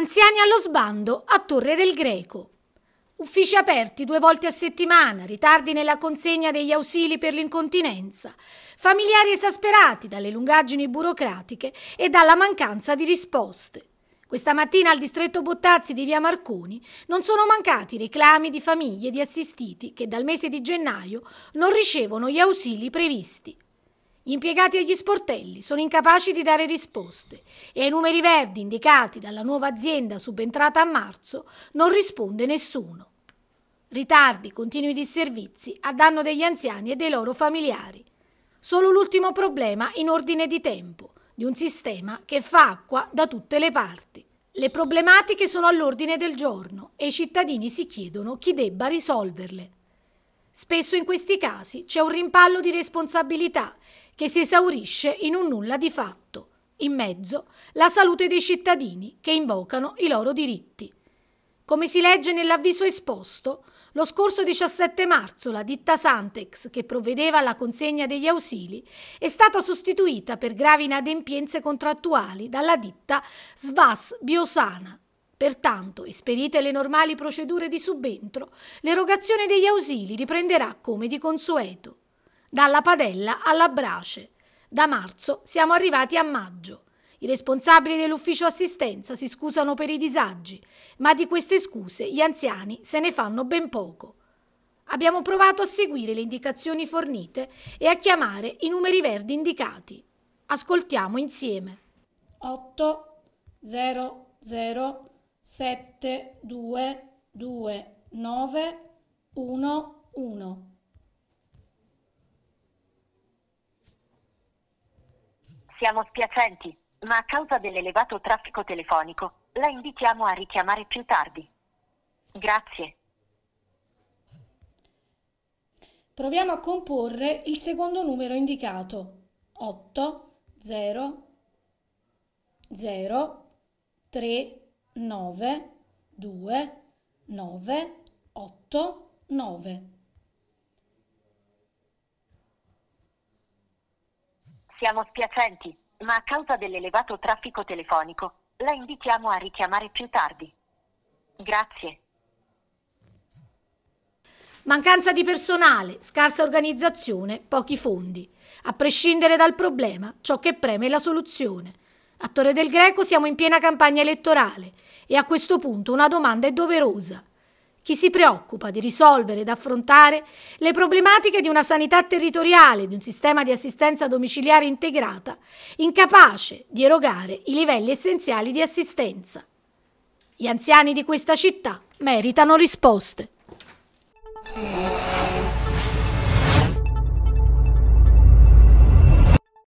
Anziani allo sbando a Torre del Greco. Uffici aperti due volte a settimana, ritardi nella consegna degli ausili per l'incontinenza, familiari esasperati dalle lungaggini burocratiche e dalla mancanza di risposte. Questa mattina al distretto Bottazzi di via Marconi non sono mancati reclami di famiglie di assistiti che dal mese di gennaio non ricevono gli ausili previsti. Gli impiegati agli sportelli sono incapaci di dare risposte e ai numeri verdi indicati dalla nuova azienda subentrata a marzo non risponde nessuno. Ritardi continui di servizi a danno degli anziani e dei loro familiari. Solo l'ultimo problema in ordine di tempo, di un sistema che fa acqua da tutte le parti. Le problematiche sono all'ordine del giorno e i cittadini si chiedono chi debba risolverle. Spesso in questi casi c'è un rimpallo di responsabilità che si esaurisce in un nulla di fatto, in mezzo la salute dei cittadini che invocano i loro diritti. Come si legge nell'avviso esposto, lo scorso 17 marzo la ditta Santex, che provvedeva alla consegna degli ausili, è stata sostituita per gravi inadempienze contrattuali dalla ditta Svas Biosana. Pertanto, esperite le normali procedure di subentro, l'erogazione degli ausili riprenderà come di consueto dalla padella alla brace. Da marzo siamo arrivati a maggio. I responsabili dell'ufficio assistenza si scusano per i disagi, ma di queste scuse gli anziani se ne fanno ben poco. Abbiamo provato a seguire le indicazioni fornite e a chiamare i numeri verdi indicati. Ascoltiamo insieme. 8 0 0 7 2 2 9 1 1 siamo spiacenti, ma a causa dell'elevato traffico telefonico la invitiamo a richiamare più tardi. Grazie. Proviamo a comporre il secondo numero indicato. 8 0 0 3 9 2 9 8 9 Siamo spiacenti, ma a causa dell'elevato traffico telefonico, la invitiamo a richiamare più tardi. Grazie. Mancanza di personale, scarsa organizzazione, pochi fondi. A prescindere dal problema, ciò che preme è la soluzione. A Torre del Greco siamo in piena campagna elettorale e a questo punto una domanda è doverosa chi si preoccupa di risolvere ed affrontare le problematiche di una sanità territoriale, di un sistema di assistenza domiciliare integrata, incapace di erogare i livelli essenziali di assistenza. Gli anziani di questa città meritano risposte.